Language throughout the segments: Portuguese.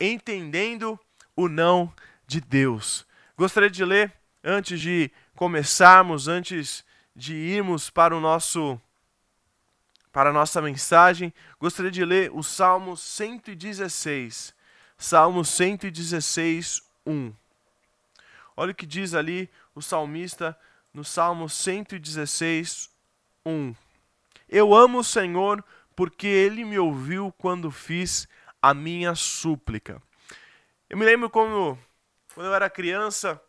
entendendo o não de Deus. Gostaria de ler antes de começarmos, antes de irmos para o nosso para a nossa mensagem, gostaria de ler o Salmo 116. Salmo 116, 1. Olha o que diz ali o salmista no Salmo 116, 1. Eu amo o Senhor porque ele me ouviu quando fiz a minha súplica. Eu me lembro quando, quando eu era criança,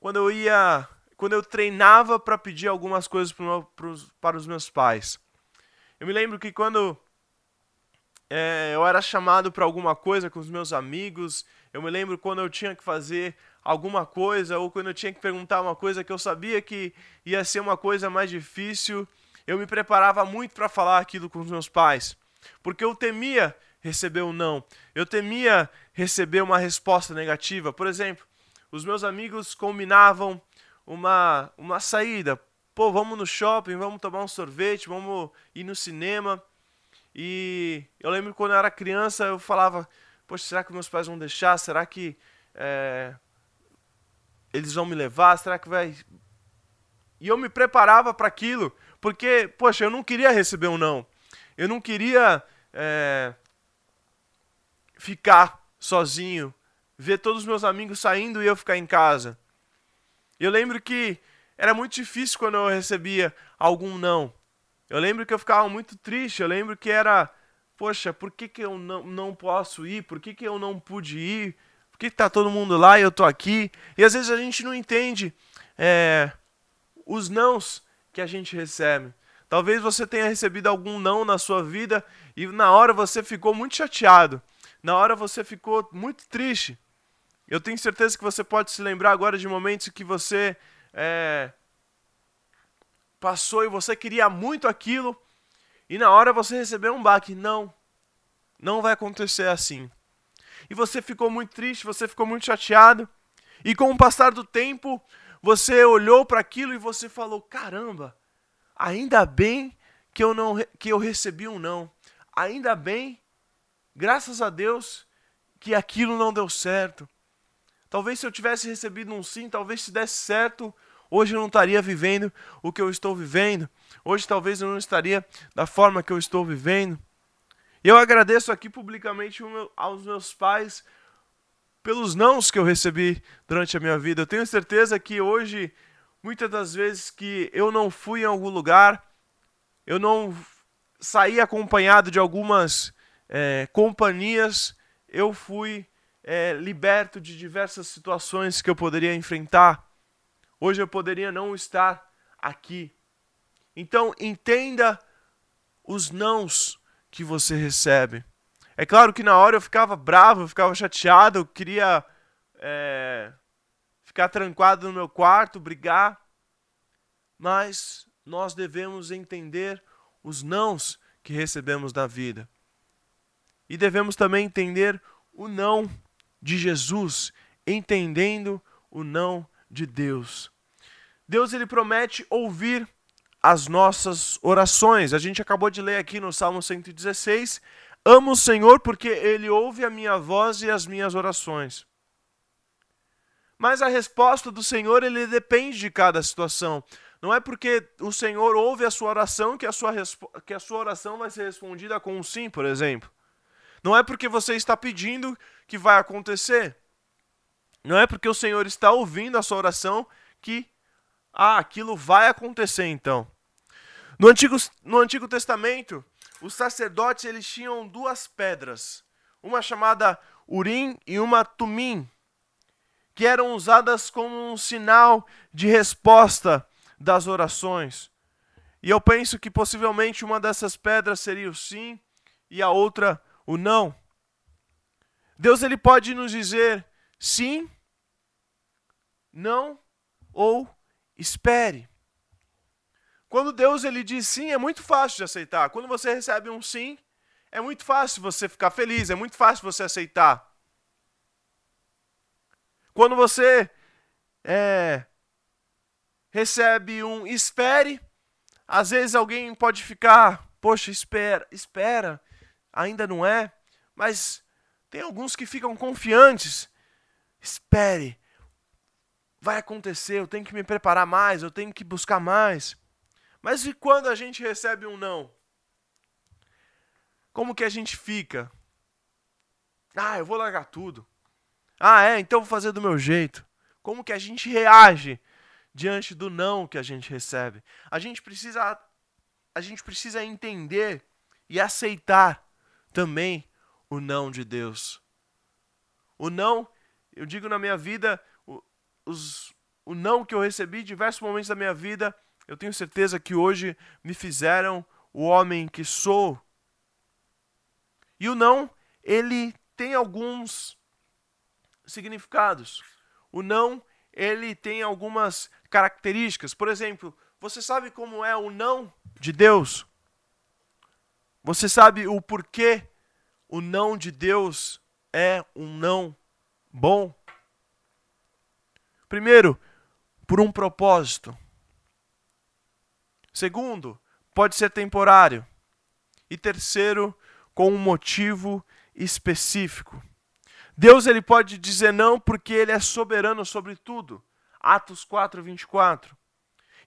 quando eu ia, quando eu treinava para pedir algumas coisas para os meus pais. Eu me lembro que quando é, eu era chamado para alguma coisa com os meus amigos. Eu me lembro quando eu tinha que fazer alguma coisa ou quando eu tinha que perguntar uma coisa que eu sabia que ia ser uma coisa mais difícil eu me preparava muito para falar aquilo com os meus pais, porque eu temia receber um não, eu temia receber uma resposta negativa. Por exemplo, os meus amigos combinavam uma, uma saída. Pô, vamos no shopping, vamos tomar um sorvete, vamos ir no cinema. E eu lembro quando eu era criança, eu falava: Poxa, será que meus pais vão deixar? Será que é, eles vão me levar? Será que vai. E eu me preparava para aquilo. Porque, poxa, eu não queria receber um não. Eu não queria é, ficar sozinho, ver todos os meus amigos saindo e eu ficar em casa. Eu lembro que era muito difícil quando eu recebia algum não. Eu lembro que eu ficava muito triste, eu lembro que era, poxa, por que, que eu não, não posso ir? Por que, que eu não pude ir? Por que, está todo mundo lá e eu estou aqui? E às vezes a gente não entende é, os nãos que a gente recebe. Talvez você tenha recebido algum não na sua vida e na hora você ficou muito chateado. Na hora você ficou muito triste. Eu tenho certeza que você pode se lembrar agora de momentos que você é, passou e você queria muito aquilo e na hora você recebeu um baque. Não, não vai acontecer assim. E você ficou muito triste, você ficou muito chateado. E com o passar do tempo, você olhou para aquilo e você falou: caramba, ainda bem que eu, não, que eu recebi um não. Ainda bem, graças a Deus, que aquilo não deu certo. Talvez se eu tivesse recebido um sim, talvez se desse certo, hoje eu não estaria vivendo o que eu estou vivendo. Hoje talvez eu não estaria da forma que eu estou vivendo. Eu agradeço aqui publicamente aos meus pais pelos nãos que eu recebi durante a minha vida. Eu tenho certeza que hoje, muitas das vezes que eu não fui em algum lugar, eu não saí acompanhado de algumas é, companhias, eu fui é, liberto de diversas situações que eu poderia enfrentar. Hoje eu poderia não estar aqui. Então, entenda os nãos que você recebe. É claro que na hora eu ficava bravo, eu ficava chateado, eu queria é, ficar trancado no meu quarto, brigar. Mas nós devemos entender os nãos que recebemos da vida. E devemos também entender o não de Jesus, entendendo o não de Deus. Deus ele promete ouvir as nossas orações. A gente acabou de ler aqui no Salmo 116 Amo o Senhor porque ele ouve a minha voz e as minhas orações. Mas a resposta do Senhor, ele depende de cada situação. Não é porque o Senhor ouve a sua oração que a sua, que a sua oração vai ser respondida com um sim, por exemplo. Não é porque você está pedindo que vai acontecer. Não é porque o Senhor está ouvindo a sua oração que ah, aquilo vai acontecer então. No Antigo, no Antigo Testamento, os sacerdotes eles tinham duas pedras, uma chamada Urim e uma Tumim, que eram usadas como um sinal de resposta das orações. E eu penso que possivelmente uma dessas pedras seria o sim e a outra o não. Deus ele pode nos dizer sim, não ou espere. Quando Deus ele diz sim, é muito fácil de aceitar. Quando você recebe um sim, é muito fácil você ficar feliz, é muito fácil você aceitar. Quando você é, recebe um espere, às vezes alguém pode ficar, poxa, espera, espera, ainda não é, mas tem alguns que ficam confiantes. Espere, vai acontecer, eu tenho que me preparar mais, eu tenho que buscar mais. Mas e quando a gente recebe um não? Como que a gente fica? Ah, eu vou largar tudo. Ah, é, então vou fazer do meu jeito. Como que a gente reage diante do não que a gente recebe? A gente precisa a gente precisa entender e aceitar também o não de Deus. O não, eu digo na minha vida, o, os, o não que eu recebi em diversos momentos da minha vida eu tenho certeza que hoje me fizeram o homem que sou. E o não, ele tem alguns significados. O não, ele tem algumas características. Por exemplo, você sabe como é o não de Deus? Você sabe o porquê o não de Deus é um não bom? Primeiro, por um propósito. Segundo, pode ser temporário. E terceiro, com um motivo específico. Deus ele pode dizer não porque ele é soberano sobre tudo. Atos 4, 24.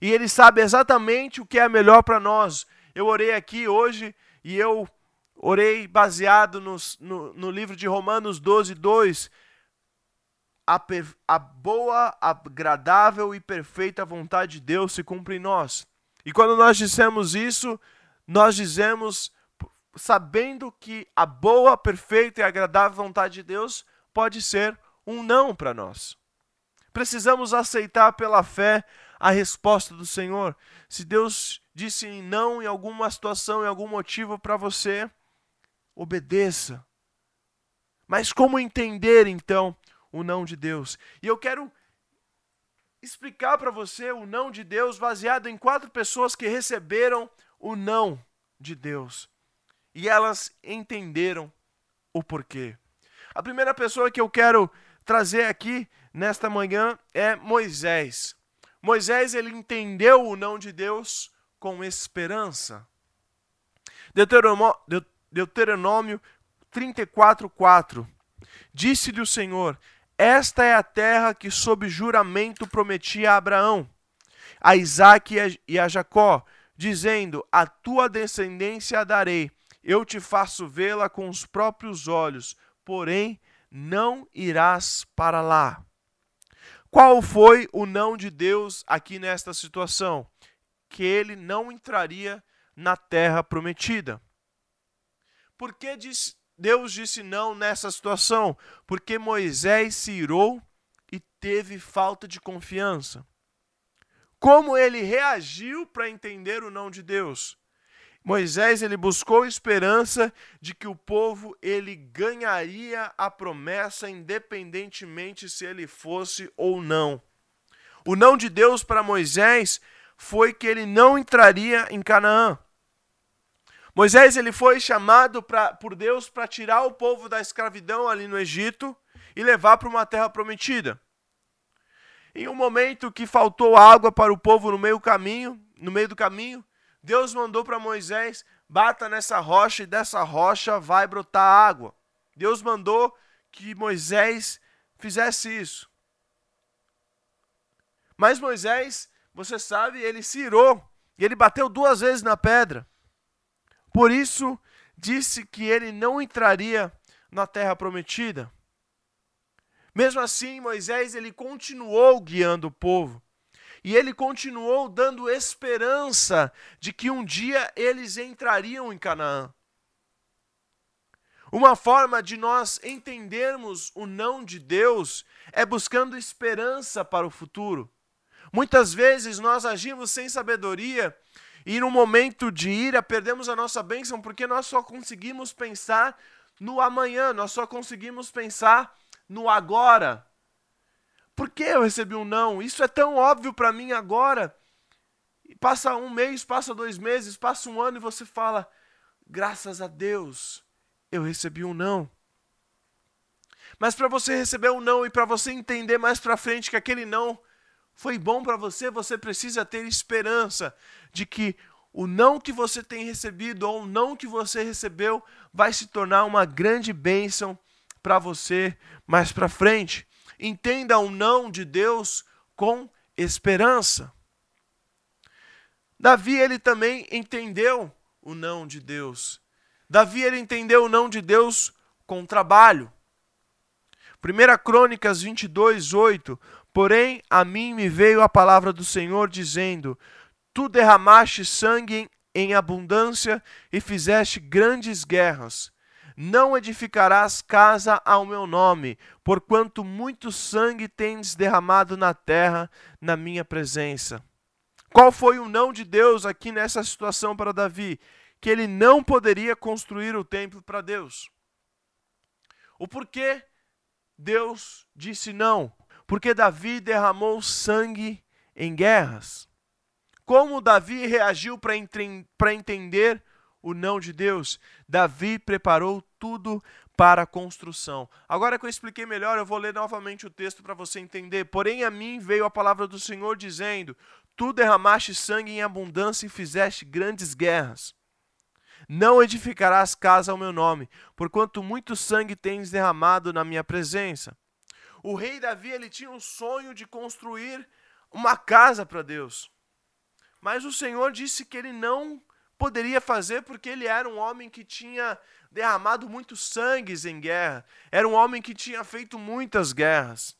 E ele sabe exatamente o que é melhor para nós. Eu orei aqui hoje e eu orei baseado nos, no, no, livro de Romanos 12, 2. A, a boa, agradável e perfeita vontade de Deus se cumpre em nós. E quando nós dissemos isso, nós dizemos sabendo que a boa, perfeita e agradável vontade de Deus pode ser um não para nós. Precisamos aceitar pela fé a resposta do Senhor. Se Deus disse não em alguma situação, em algum motivo para você, obedeça. Mas como entender então o não de Deus? E eu quero explicar para você o não de Deus baseado em quatro pessoas que receberam o não de Deus e elas entenderam o porquê. A primeira pessoa que eu quero trazer aqui nesta manhã é Moisés. Moisés ele entendeu o não de Deus com esperança. Deuteronômio 34:4 Disse-lhe o Senhor: esta é a terra que, sob juramento, prometi a Abraão, a Isaac e a Jacó, dizendo: A tua descendência a darei, eu te faço vê-la com os próprios olhos, porém não irás para lá. Qual foi o não de Deus aqui nesta situação? Que ele não entraria na terra prometida. Por que diz, Deus disse não nessa situação, porque Moisés se irou e teve falta de confiança. Como ele reagiu para entender o não de Deus? Moisés ele buscou esperança de que o povo ele ganharia a promessa independentemente se ele fosse ou não. O não de Deus para Moisés foi que ele não entraria em Canaã. Moisés ele foi chamado pra, por Deus para tirar o povo da escravidão ali no Egito e levar para uma terra prometida. Em um momento que faltou água para o povo no meio caminho, no meio do caminho, Deus mandou para Moisés: bata nessa rocha e dessa rocha vai brotar água. Deus mandou que Moisés fizesse isso. Mas Moisés, você sabe, ele se irou e ele bateu duas vezes na pedra. Por isso, disse que ele não entraria na terra prometida. Mesmo assim, Moisés ele continuou guiando o povo. E ele continuou dando esperança de que um dia eles entrariam em Canaã. Uma forma de nós entendermos o não de Deus é buscando esperança para o futuro. Muitas vezes nós agimos sem sabedoria e no momento de ira, perdemos a nossa bênção porque nós só conseguimos pensar no amanhã, nós só conseguimos pensar no agora. Por que eu recebi um não? Isso é tão óbvio para mim agora. E passa um mês, passa dois meses, passa um ano e você fala: graças a Deus, eu recebi um não. Mas para você receber um não e para você entender mais para frente que aquele não foi bom para você, você precisa ter esperança de que o não que você tem recebido ou o não que você recebeu vai se tornar uma grande bênção para você mais para frente. Entenda o não de Deus com esperança. Davi ele também entendeu o não de Deus. Davi ele entendeu o não de Deus com trabalho. 1 Crônicas 22, 8. Porém, a mim me veio a palavra do Senhor dizendo: Tu derramaste sangue em abundância e fizeste grandes guerras. Não edificarás casa ao meu nome, porquanto muito sangue tens derramado na terra, na minha presença. Qual foi o não de Deus aqui nessa situação para Davi? Que ele não poderia construir o templo para Deus. O porquê Deus disse não? porque Davi derramou sangue em guerras. Como Davi reagiu para entender o não de Deus? Davi preparou tudo para a construção. Agora que eu expliquei melhor, eu vou ler novamente o texto para você entender. Porém, a mim veio a palavra do Senhor dizendo: Tu derramaste sangue em abundância e fizeste grandes guerras. Não edificarás casa ao meu nome, porquanto muito sangue tens derramado na minha presença. O rei Davi ele tinha um sonho de construir uma casa para Deus. Mas o Senhor disse que ele não poderia fazer porque ele era um homem que tinha derramado muitos sangues em guerra, era um homem que tinha feito muitas guerras.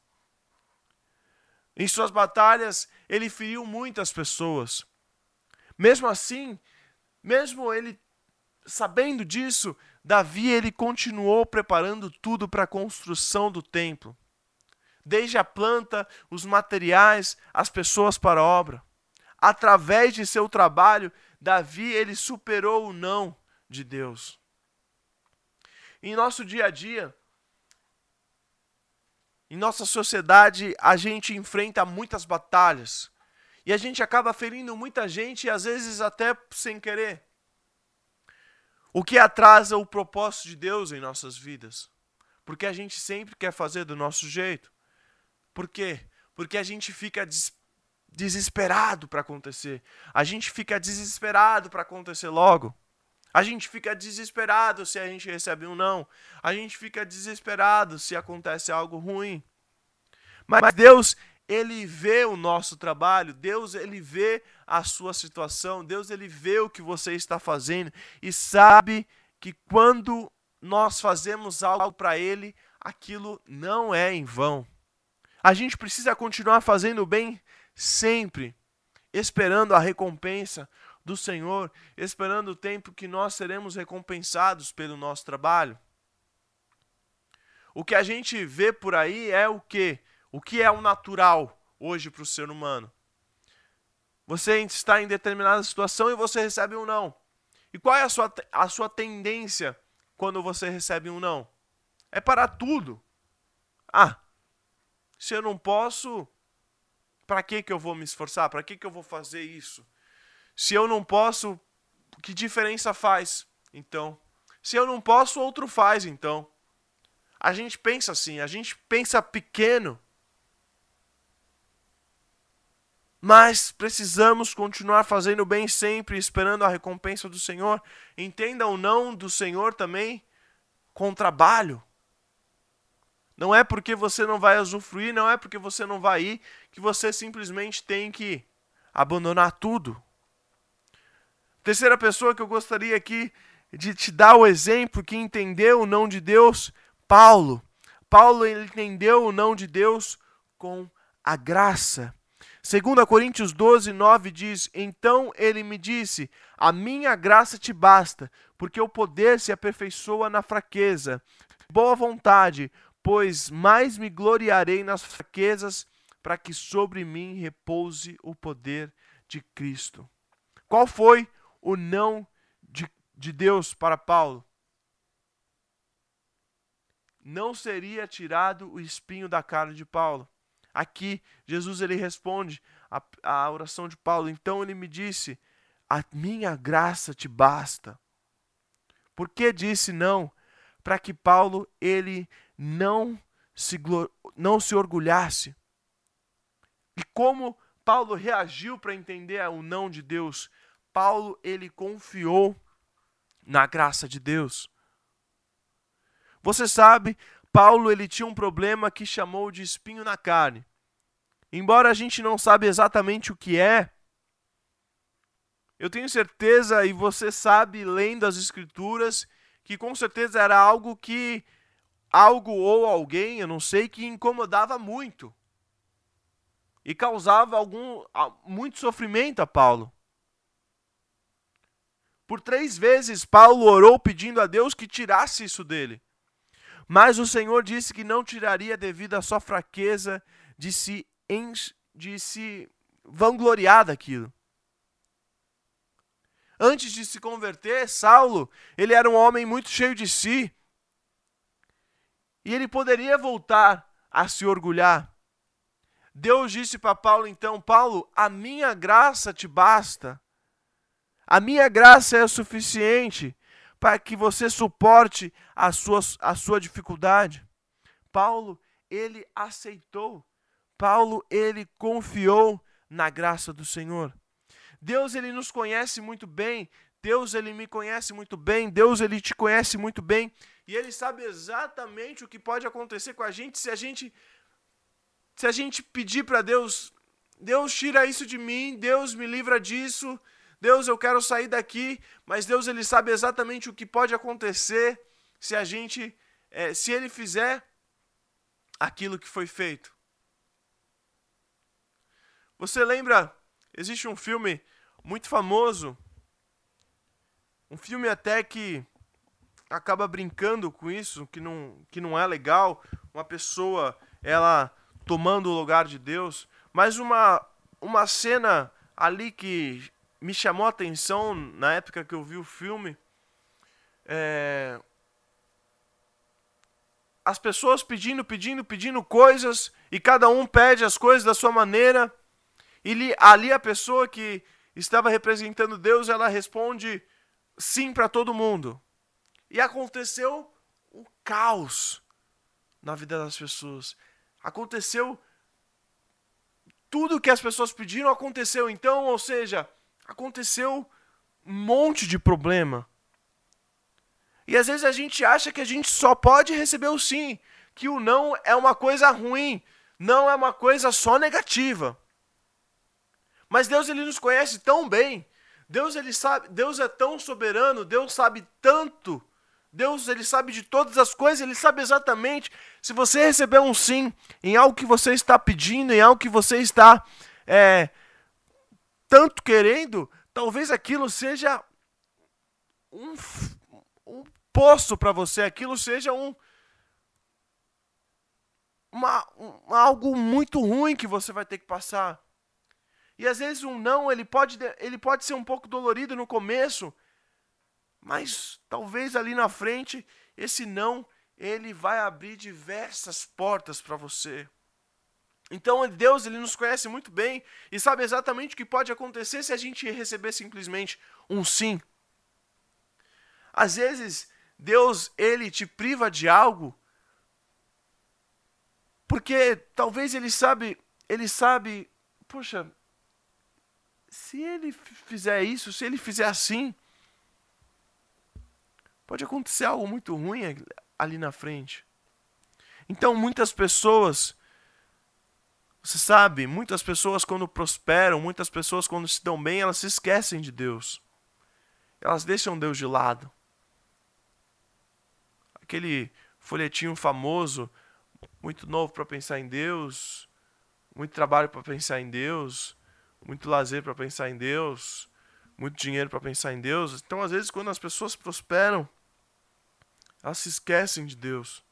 Em suas batalhas, ele feriu muitas pessoas. Mesmo assim, mesmo ele sabendo disso, Davi ele continuou preparando tudo para a construção do templo desde a planta, os materiais, as pessoas para a obra. Através de seu trabalho, Davi ele superou o não de Deus. Em nosso dia a dia, em nossa sociedade, a gente enfrenta muitas batalhas. E a gente acaba ferindo muita gente, às vezes até sem querer. O que atrasa o propósito de Deus em nossas vidas. Porque a gente sempre quer fazer do nosso jeito. Por quê? Porque a gente fica des desesperado para acontecer. A gente fica desesperado para acontecer logo. A gente fica desesperado se a gente recebe um não. A gente fica desesperado se acontece algo ruim. Mas Deus, ele vê o nosso trabalho, Deus ele vê a sua situação, Deus ele vê o que você está fazendo e sabe que quando nós fazemos algo para ele, aquilo não é em vão. A gente precisa continuar fazendo o bem sempre, esperando a recompensa do Senhor, esperando o tempo que nós seremos recompensados pelo nosso trabalho. O que a gente vê por aí é o que? O que é o natural hoje para o ser humano? Você está em determinada situação e você recebe um não. E qual é a sua, a sua tendência quando você recebe um não? É para tudo. Ah, se eu não posso, para que, que eu vou me esforçar? Para que, que eu vou fazer isso? Se eu não posso, que diferença faz? Então, se eu não posso, outro faz, então. A gente pensa assim, a gente pensa pequeno. Mas precisamos continuar fazendo bem sempre, esperando a recompensa do Senhor. Entenda o não do Senhor também com trabalho. Não é porque você não vai usufruir, não é porque você não vai ir, que você simplesmente tem que abandonar tudo. Terceira pessoa que eu gostaria aqui de te dar o exemplo que entendeu o não de Deus, Paulo. Paulo entendeu o não de Deus com a graça. 2 Coríntios 12, 9 diz: Então ele me disse: A minha graça te basta, porque o poder se aperfeiçoa na fraqueza. Boa vontade, pois mais me gloriarei nas fraquezas, para que sobre mim repouse o poder de Cristo. Qual foi o não de, de Deus para Paulo? Não seria tirado o espinho da cara de Paulo. Aqui, Jesus ele responde a, a oração de Paulo. Então ele me disse: A minha graça te basta. Por que disse não? Para que Paulo ele não se, não se orgulhasse. E como Paulo reagiu para entender o não de Deus? Paulo, ele confiou na graça de Deus. Você sabe, Paulo, ele tinha um problema que chamou de espinho na carne. Embora a gente não sabe exatamente o que é, eu tenho certeza e você sabe lendo as escrituras que com certeza era algo que algo ou alguém, eu não sei, que incomodava muito e causava algum muito sofrimento a Paulo. Por três vezes Paulo orou pedindo a Deus que tirasse isso dele. Mas o Senhor disse que não tiraria devido à sua fraqueza de se, de se vangloriar daquilo. Antes de se converter, Saulo, ele era um homem muito cheio de si, e ele poderia voltar a se orgulhar. Deus disse para Paulo então: Paulo, a minha graça te basta. A minha graça é suficiente para que você suporte a sua, a sua dificuldade. Paulo, ele aceitou. Paulo, ele confiou na graça do Senhor. Deus, ele nos conhece muito bem. Deus, ele me conhece muito bem. Deus, ele te conhece muito bem. E ele sabe exatamente o que pode acontecer com a gente se a gente se a gente pedir para Deus, Deus tira isso de mim, Deus me livra disso, Deus eu quero sair daqui, mas Deus ele sabe exatamente o que pode acontecer se a gente é, se ele fizer aquilo que foi feito. Você lembra? Existe um filme muito famoso, um filme até que acaba brincando com isso, que não, que não é legal, uma pessoa ela tomando o lugar de Deus, mas uma, uma cena ali que me chamou a atenção na época que eu vi o filme é... as pessoas pedindo, pedindo, pedindo coisas e cada um pede as coisas da sua maneira e ali a pessoa que estava representando Deus ela responde sim para todo mundo e aconteceu um caos na vida das pessoas. Aconteceu tudo que as pessoas pediram aconteceu então, ou seja, aconteceu um monte de problema. E às vezes a gente acha que a gente só pode receber o sim, que o não é uma coisa ruim, não é uma coisa só negativa. Mas Deus ele nos conhece tão bem. Deus ele sabe, Deus é tão soberano, Deus sabe tanto Deus, ele sabe de todas as coisas, ele sabe exatamente se você receber um sim em algo que você está pedindo, em algo que você está é, tanto querendo, talvez aquilo seja um, um poço para você, aquilo seja um, uma, um, algo muito ruim que você vai ter que passar. E às vezes um não, ele pode, ele pode ser um pouco dolorido no começo, mas talvez ali na frente, esse não, ele vai abrir diversas portas para você. Então Deus ele nos conhece muito bem e sabe exatamente o que pode acontecer se a gente receber simplesmente um sim. Às vezes Deus ele te priva de algo porque talvez ele sabe, ele sabe, poxa, se ele fizer isso, se ele fizer assim, pode acontecer algo muito ruim ali na frente. Então, muitas pessoas, você sabe, muitas pessoas quando prosperam, muitas pessoas quando se dão bem, elas se esquecem de Deus. Elas deixam Deus de lado. Aquele folhetinho famoso, muito novo para pensar em Deus, muito trabalho para pensar em Deus, muito lazer para pensar em Deus, muito dinheiro para pensar em Deus. Então, às vezes, quando as pessoas prosperam, elas se esquecem de Deus.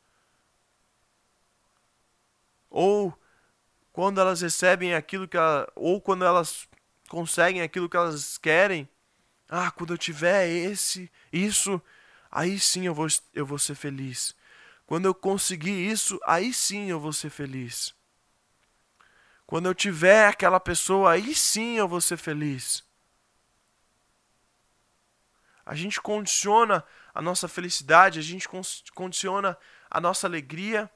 Ou quando elas recebem aquilo que ela, ou quando elas conseguem aquilo que elas querem, ah, quando eu tiver esse, isso, aí sim eu vou, eu vou ser feliz. Quando eu conseguir isso, aí sim eu vou ser feliz. Quando eu tiver aquela pessoa, aí sim eu vou ser feliz. A gente condiciona a nossa felicidade, a gente condiciona a nossa alegria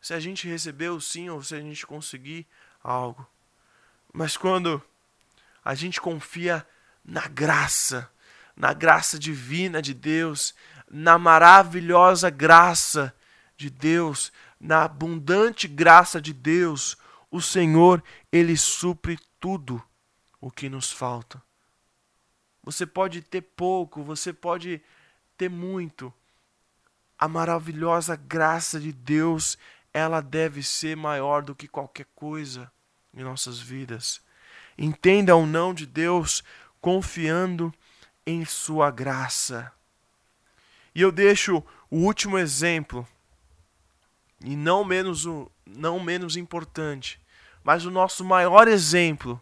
se a gente receber o sim ou se a gente conseguir algo. Mas quando a gente confia na graça, na graça divina de Deus, na maravilhosa graça de Deus, na abundante graça de Deus, o Senhor, ele supre tudo o que nos falta. Você pode ter pouco, você pode ter muito, a maravilhosa graça de Deus, ela deve ser maior do que qualquer coisa em nossas vidas. Entenda o não de Deus confiando em Sua graça. E eu deixo o último exemplo, e não menos, não menos importante, mas o nosso maior exemplo,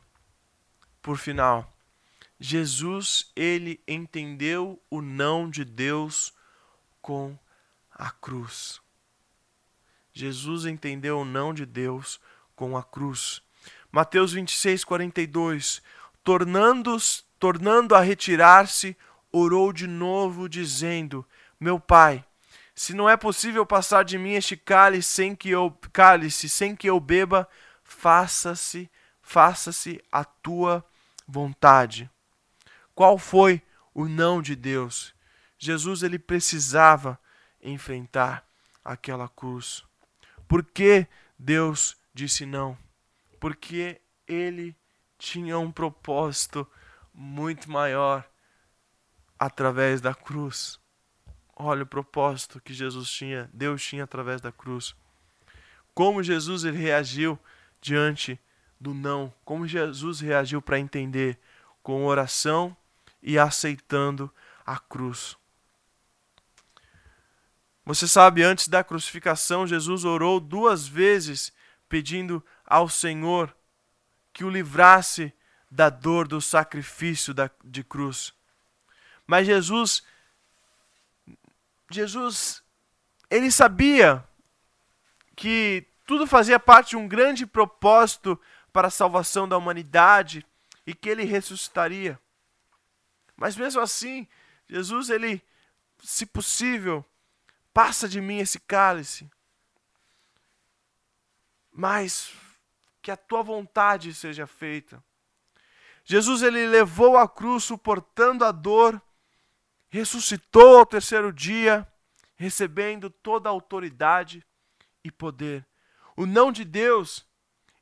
por final. Jesus, ele entendeu o não de Deus com a cruz. Jesus entendeu o não de Deus com a cruz. Mateus 26, 42. Tornando, tornando a retirar-se, orou de novo, dizendo: Meu pai, se não é possível passar de mim este cálice sem que eu, cálice, sem que eu beba, faça-se, faça-se a tua vontade. Qual foi o não de Deus? Jesus ele precisava enfrentar aquela cruz. Por que Deus disse não? Porque ele tinha um propósito muito maior através da cruz. Olha o propósito que Jesus tinha, Deus tinha através da cruz. Como Jesus ele reagiu diante do não, como Jesus reagiu para entender com oração e aceitando a cruz. Você sabe, antes da crucificação, Jesus orou duas vezes pedindo ao Senhor que o livrasse da dor do sacrifício de cruz. Mas Jesus, Jesus, ele sabia que tudo fazia parte de um grande propósito para a salvação da humanidade e que ele ressuscitaria. Mas mesmo assim, Jesus, ele, se possível, passa de mim esse cálice. Mas que a tua vontade seja feita. Jesus ele levou a cruz suportando a dor, ressuscitou ao terceiro dia, recebendo toda a autoridade e poder. O não de Deus,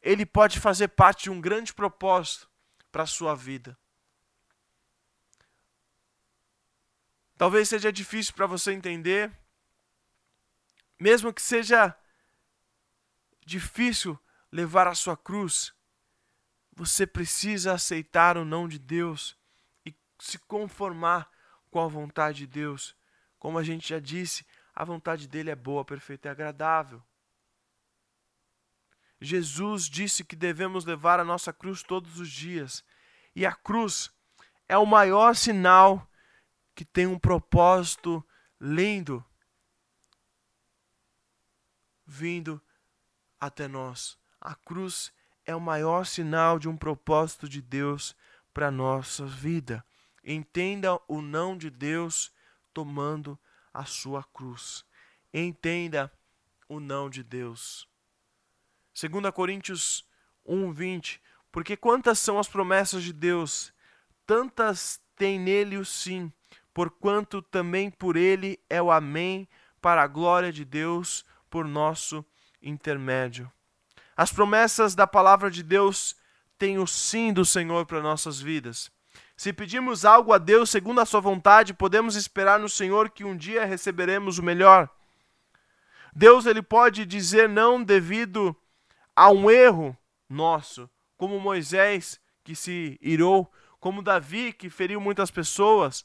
ele pode fazer parte de um grande propósito para a sua vida. Talvez seja difícil para você entender, mesmo que seja difícil levar a sua cruz, você precisa aceitar o não de Deus e se conformar com a vontade de Deus. Como a gente já disse, a vontade dele é boa, perfeita e agradável. Jesus disse que devemos levar a nossa cruz todos os dias, e a cruz é o maior sinal que tem um propósito lindo vindo até nós. A cruz é o maior sinal de um propósito de Deus para nossa vida. Entenda o não de Deus tomando a sua cruz. Entenda o não de Deus. 2 Coríntios 1:20 Porque quantas são as promessas de Deus, tantas tem nele o sim porquanto também por ele é o Amém, para a glória de Deus, por nosso intermédio. As promessas da palavra de Deus têm o sim do Senhor para nossas vidas. Se pedirmos algo a Deus segundo a sua vontade, podemos esperar no Senhor que um dia receberemos o melhor. Deus ele pode dizer não devido a um erro nosso, como Moisés que se irou, como Davi que feriu muitas pessoas,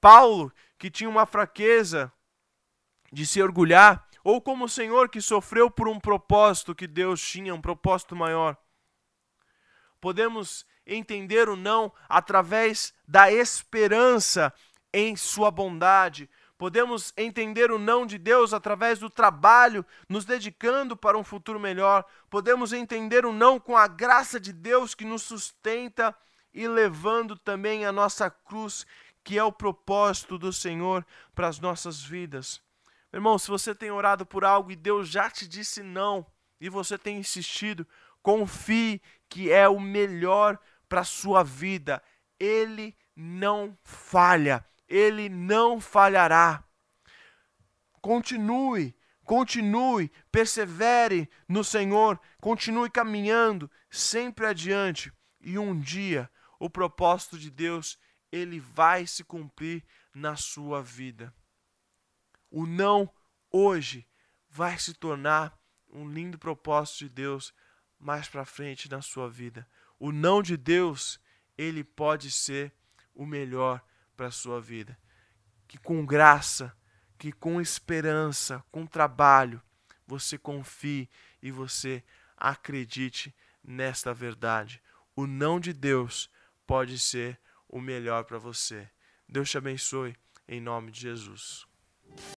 Paulo, que tinha uma fraqueza de se orgulhar, ou como o Senhor que sofreu por um propósito que Deus tinha, um propósito maior. Podemos entender o não através da esperança em Sua bondade. Podemos entender o não de Deus através do trabalho, nos dedicando para um futuro melhor. Podemos entender o não com a graça de Deus que nos sustenta e levando também a nossa cruz que é o propósito do Senhor para as nossas vidas. Meu irmão, se você tem orado por algo e Deus já te disse não, e você tem insistido, confie que é o melhor para a sua vida. Ele não falha, ele não falhará. Continue, continue, persevere no Senhor, continue caminhando sempre adiante, e um dia o propósito de Deus ele vai se cumprir na sua vida. O não hoje vai se tornar um lindo propósito de Deus mais para frente na sua vida. O não de Deus, ele pode ser o melhor para a sua vida. Que com graça, que com esperança, com trabalho, você confie e você acredite nesta verdade. O não de Deus pode ser o melhor para você. Deus te abençoe em nome de Jesus.